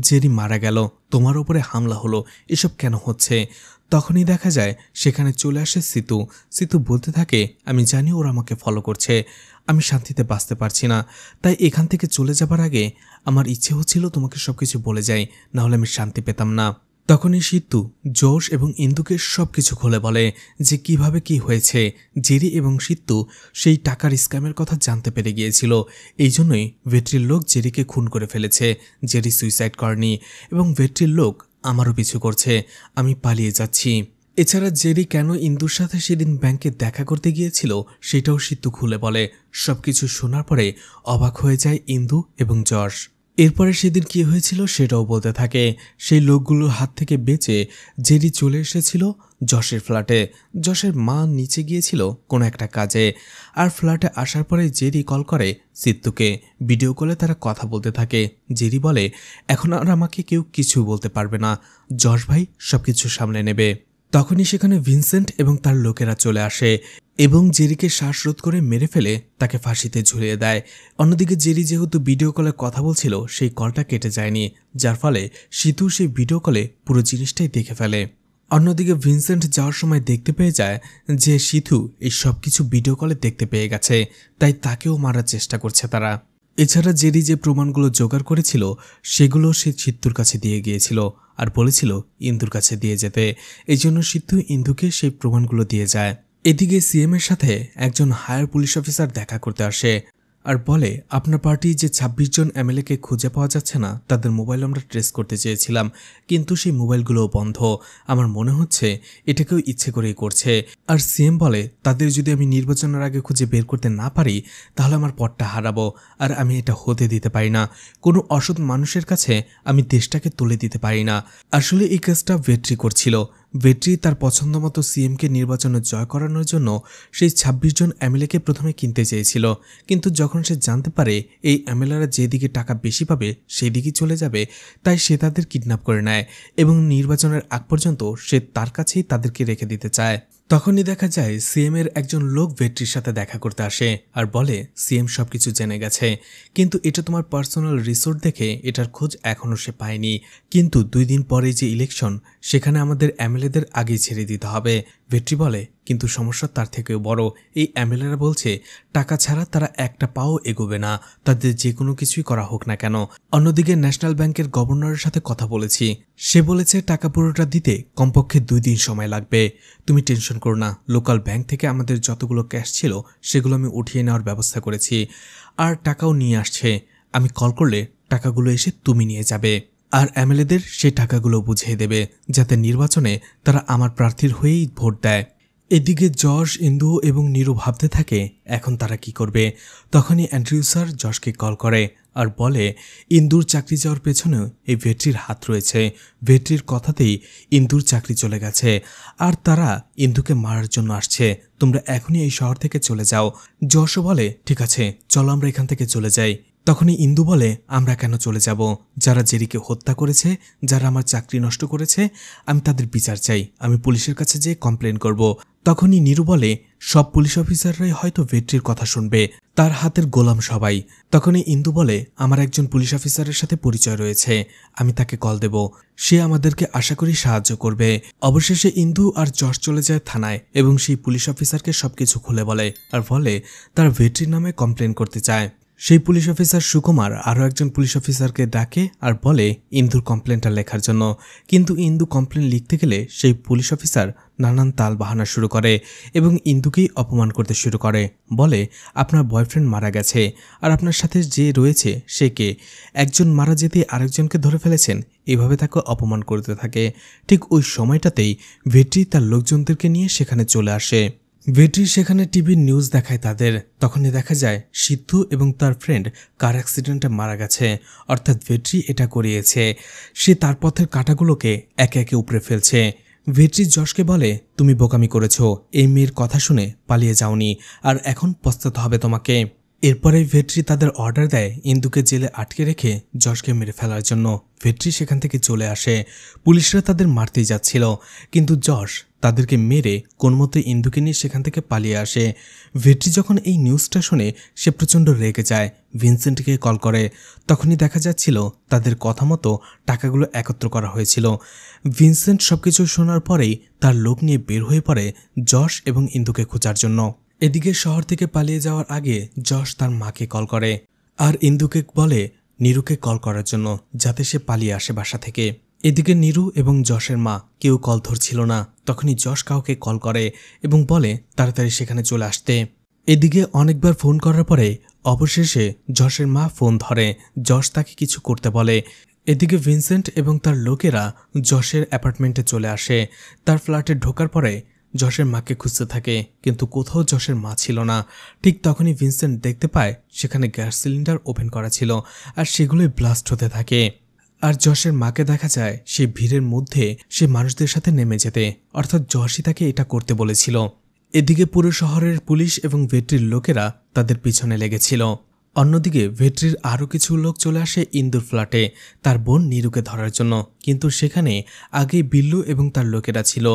[SPEAKER 1] জেরি মারা গেল তোমার ওপরে হামলা হলো এসব কেন হচ্ছে তখনই দেখা যায় সেখানে চলে আসে সিতু সিতু বলতে থাকে আমি জানি ওরা আমাকে ফলো করছে আমি শান্তিতে বাঁচতে পারছি না তাই এখান থেকে চলে যাবার আগে আমার ইচ্ছে হচ্ছিল তোমাকে সব কিছু বলে যাই নাহলে আমি শান্তি পেতাম না তখনই সিদ্ধু যশ এবং ইন্দুকে সব কিছু খুলে বলে যে কিভাবে কি হয়েছে জেরি এবং সিদ্ধু সেই টাকার স্ক্যামের কথা জানতে পেরে গিয়েছিল এই জন্যই ভেট্রির লোক জেরিকে খুন করে ফেলেছে জেরি সুইসাইড করেনি এবং ভেট্রির লোক আমারও পিছু করছে আমি পালিয়ে যাচ্ছি এছাড়া জেরি কেন ইন্দুর সাথে সেদিন ব্যাংকে দেখা করতে গিয়েছিল সেটাও সিদ্ধু খুলে বলে সব কিছু শোনার পরে অবাক হয়ে যায় ইন্দু এবং যশ এরপরে সেদিন কি হয়েছিল সেটাও বলতে থাকে সেই লোকগুলোর হাত থেকে বেঁচে জেরি চলে এসেছিল যশের ফ্ল্যাটে যশের মা নিচে গিয়েছিল কোনো একটা কাজে আর ফ্ল্যাটে আসার পরে জেরি কল করে সিত্তুকে ভিডিও কলে তারা কথা বলতে থাকে জেরি বলে এখন আর আমাকে কেউ কিছু বলতে পারবে না যশ ভাই সব কিছু সামলে নেবে তখনই সেখানে ভিনসেন্ট এবং তার লোকেরা চলে আসে এবং জেরিকে শ্বাসরোধ করে মেরে ফেলে তাকে ফাঁসিতে ঝুলিয়ে দেয় অন্যদিকে জেরি যেহেতু ভিডিও কলে কথা বলছিল সেই কলটা কেটে যায়নি যার ফলে সিতু সেই ভিডিও কলে পুরো জিনিসটাই দেখে ফেলে অন্যদিকে ভিনসেন্ট যাওয়ার সময় দেখতে পেয়ে যায় যে সিথু এই সব কিছু ভিডিও কলে দেখতে পেয়ে গেছে তাই তাকেও মারার চেষ্টা করছে তারা এছাড়া জেরি যে প্রমাণগুলো জোগাড় করেছিল সেগুলো সে চিত্তুর কাছে দিয়ে গিয়েছিল আর বলেছিল ইন্দুর কাছে দিয়ে যেতে এই জন্য সিদ্ধু ইন্দুকে সেই প্রমাণগুলো দিয়ে যায় এদিকে এর সাথে একজন হায়ার পুলিশ অফিসার দেখা করতে আসে আর বলে আপনার পার্টি যে ২৬ জন এমএলএকে খুঁজে পাওয়া যাচ্ছে না তাদের মোবাইল আমরা ট্রেস করতে চেয়েছিলাম কিন্তু সেই মোবাইলগুলোও বন্ধ আমার মনে হচ্ছে এটা কেউ ইচ্ছে করেই করছে আর সিএম বলে তাদের যদি আমি নির্বাচনের আগে খুঁজে বের করতে না পারি তাহলে আমার পথটা হারাবো আর আমি এটা হতে দিতে পারি না কোনো অসৎ মানুষের কাছে আমি দেশটাকে তুলে দিতে পারি না আসলে এই কাজটা ভেট্রি করছিল ভেট্রি তার পছন্দমতো সিএমকে নির্বাচনে জয় করানোর জন্য সেই ছাব্বিশ জন এমএলএকে প্রথমে কিনতে চেয়েছিল কিন্তু যখন সে জানতে পারে এই এমএলএরা যেদিকে টাকা বেশি পাবে সেদিকে চলে যাবে তাই সে তাদের কিডন্যাপ করে নেয় এবং নির্বাচনের আগ পর্যন্ত সে তার কাছেই তাদেরকে রেখে দিতে চায় তখনই দেখা যায় সিএমের একজন লোক ভেট্রির সাথে দেখা করতে আসে আর বলে সিএম সব কিছু জেনে গেছে কিন্তু এটা তোমার পার্সোনাল রিসোর্ট দেখে এটার খোঁজ এখনও সে পায়নি কিন্তু দুই দিন পরে যে ইলেকশন সেখানে আমাদের এমএলএদের আগে ছেড়ে দিতে হবে ভেট্রি বলে কিন্তু সমস্যা তার থেকেও বড় এই অ্যাম্বেলারা বলছে টাকা ছাড়া তারা একটা পাও এগোবে না তাদের যে কোনো কিছুই করা হোক না কেন অন্যদিকে ন্যাশনাল ব্যাংকের গভর্নরের সাথে কথা বলেছি সে বলেছে টাকা পুরোটা দিতে কমপক্ষে দুই দিন সময় লাগবে তুমি টেনশন করো না লোকাল ব্যাংক থেকে আমাদের যতগুলো ক্যাশ ছিল সেগুলো আমি উঠিয়ে নেওয়ার ব্যবস্থা করেছি আর টাকাও নিয়ে আসছে আমি কল করলে টাকাগুলো এসে তুমি নিয়ে যাবে আর এমএলএদের সেই টাকাগুলো বুঝিয়ে দেবে যাতে নির্বাচনে তারা আমার প্রার্থীর হয়েই ভোট দেয় এদিকে জশ ইন্দু এবং নিরু ভাবতে থাকে এখন তারা কি করবে তখনই অ্যান্ড্রিউ স্যার জশকে কল করে আর বলে ইন্দুর চাকরি যাওয়ার পেছনেও এই ভেট্রির হাত রয়েছে ভেট্রির কথাতেই ইন্দুর চাকরি চলে গেছে আর তারা ইন্দুকে মারার জন্য আসছে তোমরা এখনই এই শহর থেকে চলে যাও যশও বলে ঠিক আছে চলো আমরা এখান থেকে চলে যাই তখনই ইন্দু বলে আমরা কেন চলে যাব যারা জেরিকে হত্যা করেছে যারা আমার চাকরি নষ্ট করেছে আমি তাদের বিচার চাই আমি পুলিশের কাছে যেয়ে কমপ্লেন করব তখনই নিরু বলে সব পুলিশ অফিসাররাই হয়তো ভেট্রির কথা শুনবে তার হাতের গোলাম সবাই তখনই ইন্দু বলে আমার একজন পুলিশ অফিসারের সাথে পরিচয় রয়েছে আমি তাকে কল দেব সে আমাদেরকে আশা করি সাহায্য করবে অবশেষে ইন্দু আর জশ চলে যায় থানায় এবং সেই পুলিশ অফিসারকে সবকিছু খুলে বলে আর বলে তার ভেট্রির নামে কমপ্লেন করতে চায় সেই পুলিশ অফিসার সুকুমার আরও একজন পুলিশ অফিসারকে ডাকে আর বলে ইন্দুর কমপ্লেনটা লেখার জন্য কিন্তু ইন্দু কমপ্লেন লিখতে গেলে সেই পুলিশ অফিসার নানান তাল বাহানা শুরু করে এবং ইন্দুকেই অপমান করতে শুরু করে বলে আপনার বয়ফ্রেন্ড মারা গেছে আর আপনার সাথে যে রয়েছে সে কে একজন মারা যেতে আরেকজনকে ধরে ফেলেছেন এভাবে তাকে অপমান করতে থাকে ঠিক ওই সময়টাতেই ভেট্রি তার লোকজনদেরকে নিয়ে সেখানে চলে আসে ভেটরি সেখানে টিভির নিউজ দেখায় তাদের তখনই দেখা যায় সিদ্ধু এবং তার ফ্রেন্ড কার অ্যাক্সিডেন্টে মারা গেছে অর্থাৎ ভেটরি এটা করিয়েছে সে তার পথের কাঁটাগুলোকে একে একে উপরে ফেলছে ভেটরি যশকে বলে তুমি বোকামি করেছো এই মেয়ের কথা শুনে পালিয়ে যাওনি আর এখন পস্তাতে হবে তোমাকে এরপরে ভেট্রি তাদের অর্ডার দেয় ইন্দুকে জেলে আটকে রেখে যশকে মেরে ফেলার জন্য ভেট্রি সেখান থেকে চলে আসে পুলিশরা তাদের মারতেই যাচ্ছিল কিন্তু যশ তাদেরকে মেরে মতে ইন্দুকে নিয়ে সেখান থেকে পালিয়ে আসে ভেট্রি যখন এই নিউজটা শুনে সে প্রচণ্ড রেগে যায় ভিনসেন্টকে কল করে তখনই দেখা যাচ্ছিল তাদের কথা মতো টাকাগুলো একত্র করা হয়েছিল ভিনসেন্ট সব কিছু শোনার পরেই তার লোক নিয়ে বের হয়ে পড়ে যশ এবং ইন্দুকে খোঁজার জন্য এদিকে শহর থেকে পালিয়ে যাওয়ার আগে যশ তার মাকে কল করে আর ইন্দুকে বলে নিরুকে কল করার জন্য যাতে সে পালিয়ে আসে বাসা থেকে এদিকে নিরু এবং যশের মা কেউ কল ধরছিল না তখনই যশ কাউকে কল করে এবং বলে তাড়াতাড়ি সেখানে চলে আসতে এদিকে অনেকবার ফোন করার পরে অবশেষে যশের মা ফোন ধরে যশ তাকে কিছু করতে বলে এদিকে ভিনসেন্ট এবং তার লোকেরা যশের অ্যাপার্টমেন্টে চলে আসে তার ফ্ল্যাটে ঢোকার পরে যশের মাকে খুঁজতে থাকে কিন্তু কোথাও যশের মা ছিল না ঠিক তখনই ভিনসেন্ট দেখতে পায় সেখানে গ্যাস সিলিন্ডার ওপেন করা ছিল আর সেগুলোই ব্লাস্ট হতে থাকে আর যশের মাকে দেখা যায় সে ভিড়ের মধ্যে সে মানুষদের সাথে নেমে যেতে অর্থাৎ যশই তাকে এটা করতে বলেছিল এদিকে পুরো শহরের পুলিশ এবং ভেট্রির লোকেরা তাদের পিছনে লেগেছিল অন্যদিকে ভেট্রির আরও কিছু লোক চলে আসে ইন্দুর ফ্ল্যাটে তার বোন নিরুকে ধরার জন্য কিন্তু সেখানে আগে বিল্লু এবং তার লোকেরা ছিল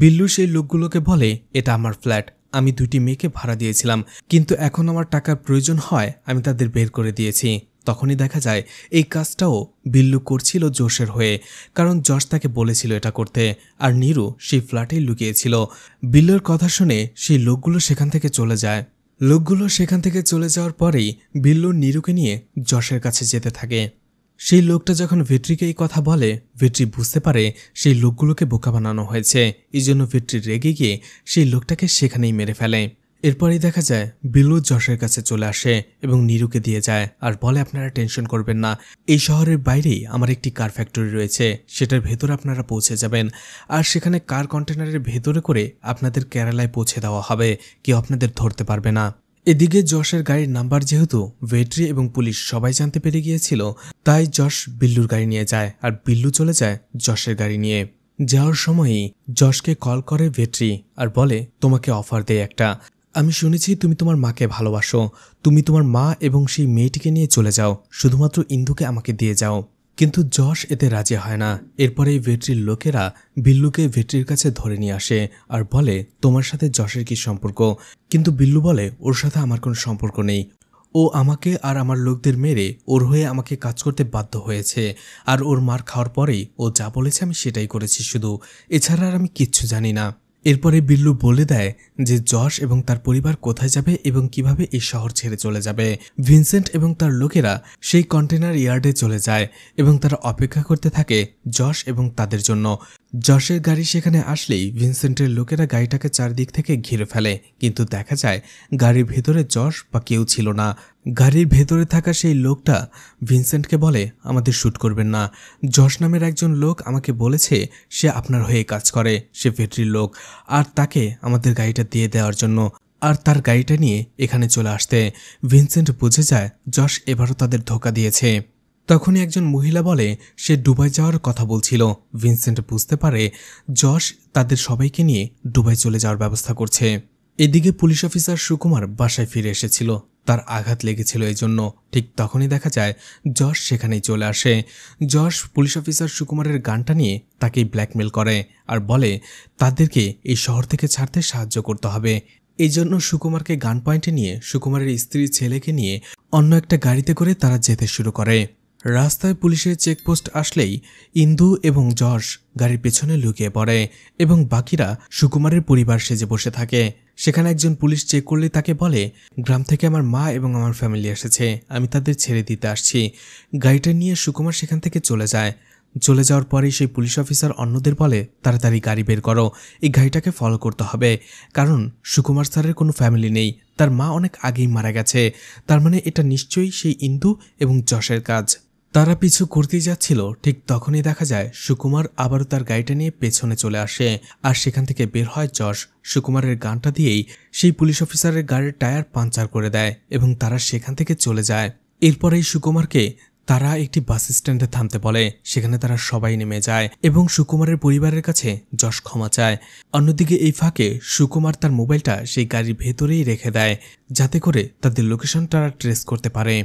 [SPEAKER 1] বিল্লু সেই লোকগুলোকে বলে এটা আমার ফ্ল্যাট আমি দুটি মেয়েকে ভাড়া দিয়েছিলাম কিন্তু এখন আমার টাকার প্রয়োজন হয় আমি তাদের বের করে দিয়েছি তখনই দেখা যায় এই কাজটাও বিল্লু করছিল জোশের হয়ে কারণ জশ তাকে বলেছিল এটা করতে আর নিরু সেই ফ্ল্যাটেই লুকিয়েছিল বিল্লুর কথা শুনে সেই লোকগুলো সেখান থেকে চলে যায় লোকগুলো সেখান থেকে চলে যাওয়ার পরেই বিল্লু নীরুকে নিয়ে যশের কাছে যেতে থাকে সেই লোকটা যখন ভেট্রিকে এই কথা বলে ভেট্রি বুঝতে পারে সেই লোকগুলোকে বোকা বানানো হয়েছে এই জন্য ভেট্রি রেগে গিয়ে সেই লোকটাকে সেখানেই মেরে ফেলে এরপরেই দেখা যায় বিলু যশের কাছে চলে আসে এবং নিরুকে দিয়ে যায় আর বলে আপনারা টেনশন করবেন না এই শহরের বাইরেই আমার একটি কার ফ্যাক্টরি রয়েছে সেটার ভেতর আপনারা পৌঁছে যাবেন আর সেখানে কার কন্টেনারের ভেতরে করে আপনাদের কেরালায় পৌঁছে দেওয়া হবে কেউ আপনাদের ধরতে পারবে না এদিকে যশের গাড়ির নাম্বার যেহেতু ভেটরি এবং পুলিশ সবাই জানতে পেরে গিয়েছিল তাই যশ বিল্লুর গাড়ি নিয়ে যায় আর বিল্লু চলে যায় যশের গাড়ি নিয়ে যাওয়ার সময়ই যশকে কল করে ভেটরি আর বলে তোমাকে অফার দেয় একটা আমি শুনেছি তুমি তোমার মাকে ভালোবাসো তুমি তোমার মা এবং সেই মেয়েটিকে নিয়ে চলে যাও শুধুমাত্র ইন্দুকে আমাকে দিয়ে যাও কিন্তু যশ এতে রাজি হয় না এরপরে ভেট্রির লোকেরা বিল্লুকে ভেট্রির কাছে ধরে নিয়ে আসে আর বলে তোমার সাথে যশের কি সম্পর্ক কিন্তু বিল্লু বলে ওর সাথে আমার কোনো সম্পর্ক নেই ও আমাকে আর আমার লোকদের মেরে ওর হয়ে আমাকে কাজ করতে বাধ্য হয়েছে আর ওর মার খাওয়ার পরেই ও যা বলেছে আমি সেটাই করেছি শুধু এছাড়া আর আমি কিচ্ছু জানি না এরপরে বিল্লু বলে দেয় যে জশ এবং তার পরিবার কোথায় যাবে এবং কিভাবে এই শহর ছেড়ে চলে যাবে ভিনসেন্ট এবং তার লোকেরা সেই কন্টেনার ইয়ার্ডে চলে যায় এবং তারা অপেক্ষা করতে থাকে জশ এবং তাদের জন্য জশের গাড়ি সেখানে আসলেই ভিনসেন্টের লোকেরা গাড়িটাকে চারদিক থেকে ঘিরে ফেলে কিন্তু দেখা যায় গাড়ির ভেতরে জশ বা কেউ ছিল না গাড়ির ভেতরে থাকা সেই লোকটা ভিনসেন্টকে বলে আমাদের শ্যুট করবেন না যশ নামের একজন লোক আমাকে বলেছে সে আপনার হয়ে কাজ করে সে ফেটরির লোক আর তাকে আমাদের গাড়িটা দিয়ে দেওয়ার জন্য আর তার গাড়িটা নিয়ে এখানে চলে আসতে ভিনসেন্ট বুঝে যায় যশ এবারও তাদের ধোকা দিয়েছে তখনই একজন মহিলা বলে সে ডুবাই যাওয়ার কথা বলছিল ভিনসেন্ট বুঝতে পারে যশ তাদের সবাইকে নিয়ে ডুবাই চলে যাওয়ার ব্যবস্থা করছে এদিকে পুলিশ অফিসার সুকুমার বাসায় ফিরে এসেছিল তার আঘাত লেগেছিল এই জন্য ঠিক তখনই দেখা যায় যশ সেখানেই চলে আসে যশ পুলিশ অফিসার সুকুমারের গানটা নিয়ে তাকে ব্ল্যাকমেল করে আর বলে তাদেরকে এই শহর থেকে ছাড়তে সাহায্য করতে হবে এই জন্য সুকুমারকে গান পয়েন্টে নিয়ে সুকুমারের স্ত্রী ছেলেকে নিয়ে অন্য একটা গাড়িতে করে তারা যেতে শুরু করে রাস্তায় পুলিশের চেকপোস্ট আসলেই ইন্দু এবং যশ গাড়ির পেছনে লুকিয়ে পড়ে এবং বাকিরা সুকুমারের পরিবার সেজে বসে থাকে সেখানে একজন পুলিশ চেক করলে তাকে বলে গ্রাম থেকে আমার মা এবং আমার ফ্যামিলি এসেছে আমি তাদের ছেড়ে দিতে আসছি গাড়িটা নিয়ে সুকুমার সেখান থেকে চলে যায় চলে যাওয়ার পরেই সেই পুলিশ অফিসার অন্যদের বলে তাড়াতাড়ি গাড়ি বের করো এই গাড়িটাকে ফলো করতে হবে কারণ সুকুমার স্যারের কোনো ফ্যামিলি নেই তার মা অনেক আগেই মারা গেছে তার মানে এটা নিশ্চয়ই সেই ইন্দু এবং যশের কাজ তারা পিছু করতে যাচ্ছিল ঠিক তখনই দেখা যায় সুকুমার আবারও তার গাড়িটা নিয়ে পেছনে চলে আসে আর সেখান থেকে বের হয় যশ সুকুমারের গানটা দিয়েই সেই পুলিশ অফিসারের গাড়ির টায়ার পাঞ্চার করে দেয় এবং তারা সেখান থেকে চলে যায় এরপরেই এই সুকুমারকে তারা একটি বাস স্ট্যান্ডে থামতে বলে সেখানে তারা সবাই নেমে যায় এবং সুকুমারের পরিবারের কাছে যশ ক্ষমা চায় অন্যদিকে এই ফাঁকে সুকুমার তার মোবাইলটা সেই গাড়ির ভেতরেই রেখে দেয় যাতে করে তাদের লোকেশন তারা ট্রেস করতে পারে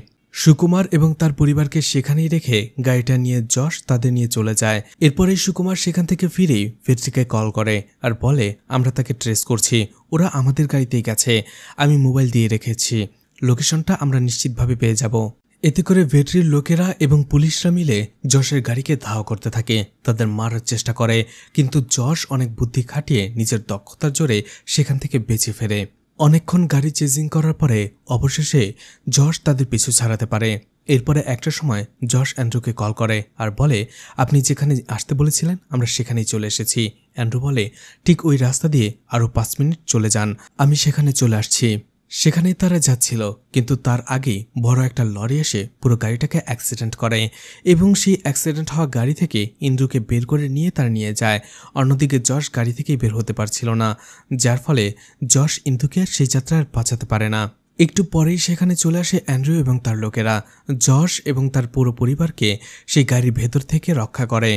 [SPEAKER 1] সুকুমার এবং তার পরিবারকে সেখানেই রেখে গাড়িটা নিয়ে যশ তাদের নিয়ে চলে যায় এরপরে সুকুমার সেখান থেকে ফিরেই ফিরতিকে কল করে আর বলে আমরা তাকে ট্রেস করছি ওরা আমাদের গাড়িতেই গেছে আমি মোবাইল দিয়ে রেখেছি লোকেশনটা আমরা নিশ্চিতভাবে পেয়ে যাব এতে করে ভেটরির লোকেরা এবং পুলিশরা মিলে যশের গাড়িকে ধাওয়া করতে থাকে তাদের মারার চেষ্টা করে কিন্তু যশ অনেক বুদ্ধি খাটিয়ে নিজের দক্ষতার জোরে সেখান থেকে বেঁচে ফেরে অনেকক্ষণ গাড়ি চেজিং করার পরে অবশেষে জশ তাদের পিছু ছাড়াতে পারে এরপরে একটা সময় জশ অ্যান্ড্রুকে কল করে আর বলে আপনি যেখানে আসতে বলেছিলেন আমরা সেখানেই চলে এসেছি অ্যান্ড্রু বলে ঠিক ওই রাস্তা দিয়ে আরও পাঁচ মিনিট চলে যান আমি সেখানে চলে আসছি সেখানেই তারা যাচ্ছিল কিন্তু তার আগেই বড় একটা লরি এসে পুরো গাড়িটাকে অ্যাক্সিডেন্ট করে এবং সেই অ্যাক্সিডেন্ট হওয়া গাড়ি থেকে ইন্দ্রুকে বের করে নিয়ে তারা নিয়ে যায় অন্যদিকে যশ গাড়ি থেকেই বের হতে পারছিল না যার ফলে যশ ইন্দুকে সেই যাত্রা বাঁচাতে পারে না একটু পরেই সেখানে চলে আসে অ্যান্ড্রু এবং তার লোকেরা যশ এবং তার পুরো পরিবারকে সেই গাড়ির ভেতর থেকে রক্ষা করে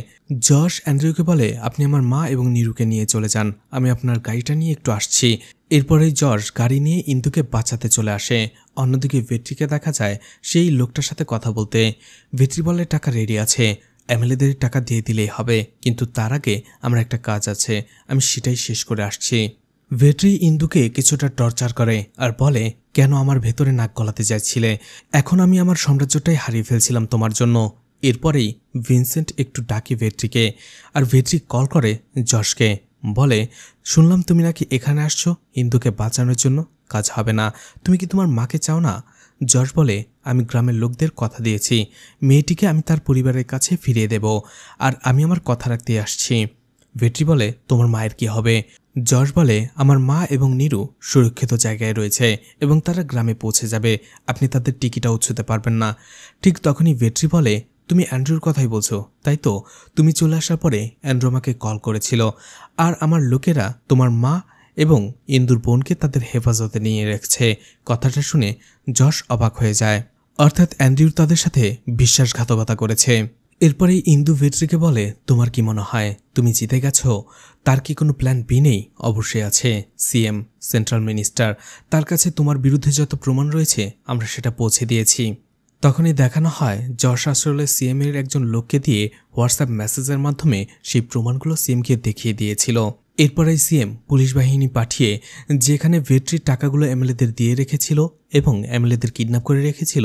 [SPEAKER 1] যশ অ্যান্ড্রুকে বলে আপনি আমার মা এবং নিরুকে নিয়ে চলে যান আমি আপনার গাড়িটা নিয়ে একটু আসছি এরপরে জর্জ গাড়ি নিয়ে ইন্দুকে বাঁচাতে চলে আসে অন্যদিকে ভেট্রিকে দেখা যায় সেই লোকটার সাথে কথা বলতে ভেট্রি বলে টাকা রেডি আছে এমএলএদের টাকা দিয়ে দিলেই হবে কিন্তু তার আগে আমার একটা কাজ আছে আমি সেটাই শেষ করে আসছি ভেট্রি ইন্দুকে কিছুটা টর্চার করে আর বলে কেন আমার ভেতরে নাক গলাতে যাচ্ছিলে এখন আমি আমার সাম্রাজ্যটাই হারিয়ে ফেলছিলাম তোমার জন্য এরপরেই ভিনসেন্ট একটু ডাকে ভেট্রিকে আর ভেট্রি কল করে জশকে বলে শুনলাম তুমি নাকি এখানে আসছো ইন্দুকে বাঁচানোর জন্য কাজ হবে না তুমি কি তোমার মাকে চাও না জর্জ বলে আমি গ্রামের লোকদের কথা দিয়েছি মেয়েটিকে আমি তার পরিবারের কাছে ফিরিয়ে দেব আর আমি আমার কথা রাখতে আসছি ভেট্রি বলে তোমার মায়ের কি হবে জর্জ বলে আমার মা এবং নিরু সুরক্ষিত জায়গায় রয়েছে এবং তারা গ্রামে পৌঁছে যাবে আপনি তাদের টিকিটা উচ্ছতে পারবেন না ঠিক তখনই ভেট্রি বলে তুমি অ্যান্ড্রুর কথাই বলছো তাই তো তুমি চলে আসার পরে অ্যান্ড্রু আমাকে কল করেছিল আর আমার লোকেরা তোমার মা এবং ইন্দুর বোনকে তাদের হেফাজতে নিয়ে রেখেছে কথাটা শুনে যশ অবাক হয়ে যায় অর্থাৎ অ্যান্ড্রিউ তাদের সাথে বিশ্বাসঘাতকতা করেছে এরপরে ইন্দু ভেট্রিকে বলে তোমার কি মনে হয় তুমি জিতে গেছ তার কি কোনো প্ল্যান বি নেই অবশ্যই আছে সিএম সেন্ট্রাল মিনিস্টার তার কাছে তোমার বিরুদ্ধে যত প্রমাণ রয়েছে আমরা সেটা পৌঁছে দিয়েছি তখনই দেখানো হয় যশ আসলে সিএমের একজন লোককে দিয়ে হোয়াটসঅ্যাপ মেসেজের মাধ্যমে সেই প্রমাণগুলো সিএমকে দেখিয়ে দিয়েছিল এরপরে সিএম পুলিশ বাহিনী পাঠিয়ে যেখানে ভেট্রির টাকাগুলো এমএলএদের দিয়ে রেখেছিল এবং এমএলএদের কিডন্যাপ করে রেখেছিল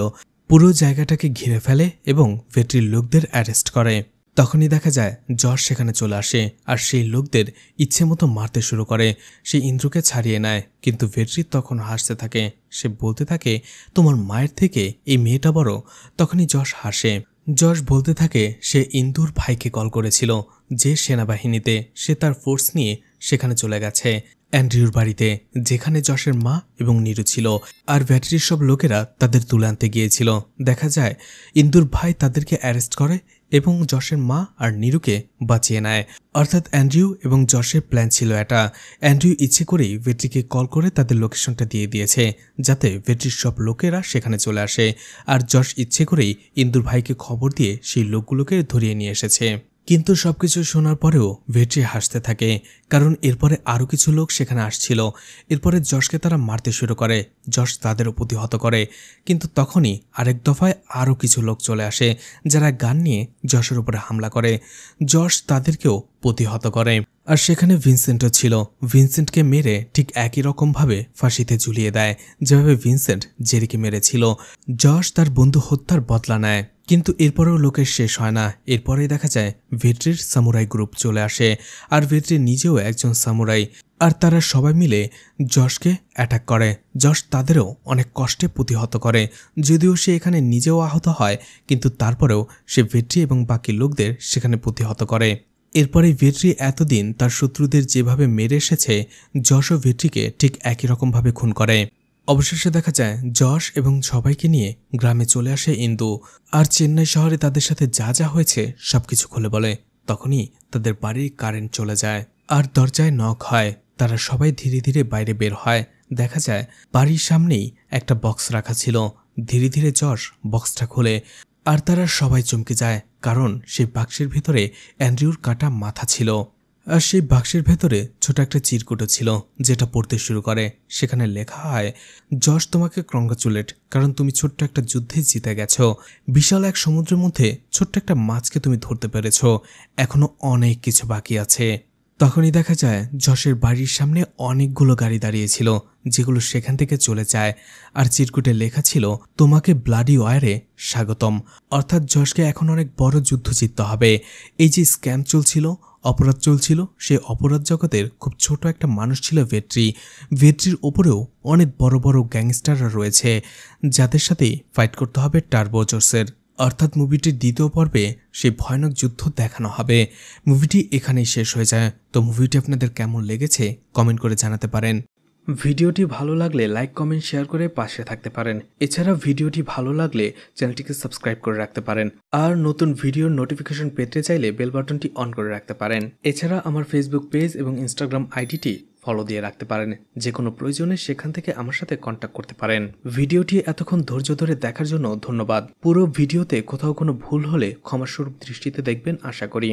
[SPEAKER 1] পুরো জায়গাটাকে ঘিরে ফেলে এবং ভেট্রির লোকদের অ্যারেস্ট করে তখনই দেখা যায় জ্বর সেখানে চলে আসে আর সেই লোকদের ইচ্ছে মতো মারতে শুরু করে সে ইন্দ্রকে ছাড়িয়ে নেয় কিন্তু ভেট্রি তখন হাসতে থাকে সে বলতে থাকে তোমার মায়ের থেকে এই মেয়েটা বড় তখনই যশ হাসে যশ বলতে থাকে সে ইন্দুর ভাইকে কল করেছিল যে সেনাবাহিনীতে সে তার ফোর্স নিয়ে সেখানে চলে গেছে অ্যান্ড্রিউর বাড়িতে যেখানে যশের মা এবং নিরু ছিল আর ব্যাটারির সব লোকেরা তাদের তুলে আনতে গিয়েছিল দেখা যায় ইন্দুর ভাই তাদেরকে অ্যারেস্ট করে এবং যশের মা আর নিরুকে বাঁচিয়ে নেয় অর্থাৎ অ্যান্ড্রিউ এবং যশের প্ল্যান ছিল এটা অ্যান্ড্রিউ ইচ্ছে করেই ভেট্রিকে কল করে তাদের লোকেশনটা দিয়ে দিয়েছে যাতে ভেট্রির সব লোকেরা সেখানে চলে আসে আর যশ ইচ্ছে করেই ইন্দুর ভাইকে খবর দিয়ে সেই লোকগুলোকে ধরিয়ে নিয়ে এসেছে কিন্তু সবকিছু শোনার পরেও ভেট্রি হাসতে থাকে কারণ এরপরে আরও কিছু লোক সেখানে আসছিল এরপরে যশকে তারা মারতে শুরু করে যশ তাদেরও প্রতিহত করে কিন্তু তখনই আরেক দফায় আরও কিছু লোক চলে আসে যারা গান নিয়ে যশের উপরে হামলা করে যশ তাদেরকেও প্রতিহত করে আর সেখানে ভিনসেন্টও ছিল ভিনসেন্টকে মেরে ঠিক একই রকমভাবে ফাঁসিতে ঝুলিয়ে দেয় যেভাবে ভিনসেন্ট জেরিকে মেরেছিল যশ তার বন্ধু হত্যার বদলা নেয় কিন্তু এরপরেও লোকের শেষ হয় না এরপরে দেখা যায় ভেট্রির সামুরাই গ্রুপ চলে আসে আর ভেট্রি নিজেও একজন সামুরাই আর তারা সবাই মিলে যশকে অ্যাটাক করে যশ তাদেরও অনেক কষ্টে প্রতিহত করে যদিও সে এখানে নিজেও আহত হয় কিন্তু তারপরেও সে ভেট্রি এবং বাকি লোকদের সেখানে প্রতিহত করে এরপরে ভেট্রি এতদিন তার শত্রুদের যেভাবে মেরে এসেছে যশ ও ভেট্রিকে ঠিক একই রকমভাবে খুন করে অবশেষে দেখা যায় যশ এবং সবাইকে নিয়ে গ্রামে চলে আসে ইন্দু আর চেন্নাই শহরে তাদের সাথে যা যা হয়েছে সবকিছু খুলে বলে তখনই তাদের বাড়ির কারেন্ট চলে যায় আর দরজায় নখ হয় তারা সবাই ধীরে ধীরে বাইরে বের হয় দেখা যায় বাড়ির সামনেই একটা বক্স রাখা ছিল ধীরে ধীরে যশ বক্সটা খুলে আর তারা সবাই চমকে যায় কারণ সেই বাক্সের ভেতরে অ্যান্ড্রিউর কাটা মাথা ছিল আর সেই বাক্সের ভেতরে ছোট একটা চিরকুটো ছিল যেটা পড়তে শুরু করে সেখানে লেখা হয় যশ তোমাকে ক্রঙ্গাচুলেট কারণ তুমি ছোট্ট একটা যুদ্ধে জিতে গেছো বিশাল এক সমুদ্রের মধ্যে ছোট্ট একটা মাছকে তুমি ধরতে পেরেছ এখনো অনেক কিছু বাকি আছে তখনই দেখা যায় যশের বাড়ির সামনে অনেকগুলো গাড়ি দাঁড়িয়েছিল যেগুলো সেখান থেকে চলে যায় আর চিরকুটে লেখা ছিল তোমাকে ব্লাডি ওয়ারে স্বাগতম অর্থাৎ যশকে এখন অনেক বড় যুদ্ধ জিততে হবে এই যে স্ক্যাম চলছিল অপরাধ চলছিল সে অপরাধ জগতের খুব ছোট একটা মানুষ ছিল ভেট্রি ভেট্রির ওপরেও অনেক বড় বড় গ্যাংস্টাররা রয়েছে যাদের সাথে ফাইট করতে হবে টার্বোজোর্সের অর্থাৎ মুভিটির দ্বিতীয় পর্বে সেই ভয়ানক যুদ্ধ দেখানো হবে মুভিটি এখানেই শেষ হয়ে যায় তো মুভিটি আপনাদের কেমন লেগেছে কমেন্ট করে জানাতে পারেন ভিডিওটি ভালো লাগলে লাইক কমেন্ট শেয়ার করে পাশে থাকতে পারেন এছাড়া ভিডিওটি ভালো লাগলে চ্যানেলটিকে সাবস্ক্রাইব করে রাখতে পারেন আর নতুন ভিডিওর নোটিফিকেশন পেতে চাইলে বেল বাটনটি অন করে রাখতে পারেন এছাড়া আমার ফেসবুক পেজ এবং ইনস্টাগ্রাম আইডিটি ফলো দিয়ে রাখতে পারেন যে কোনো প্রয়োজনে সেখান থেকে আমার সাথে কন্ট্যাক্ট করতে পারেন ভিডিওটি এতক্ষণ ধৈর্য ধরে দেখার জন্য ধন্যবাদ পুরো ভিডিওতে কোথাও কোনো ভুল হলে ক্ষমাস্বরূপ দৃষ্টিতে দেখবেন আশা করি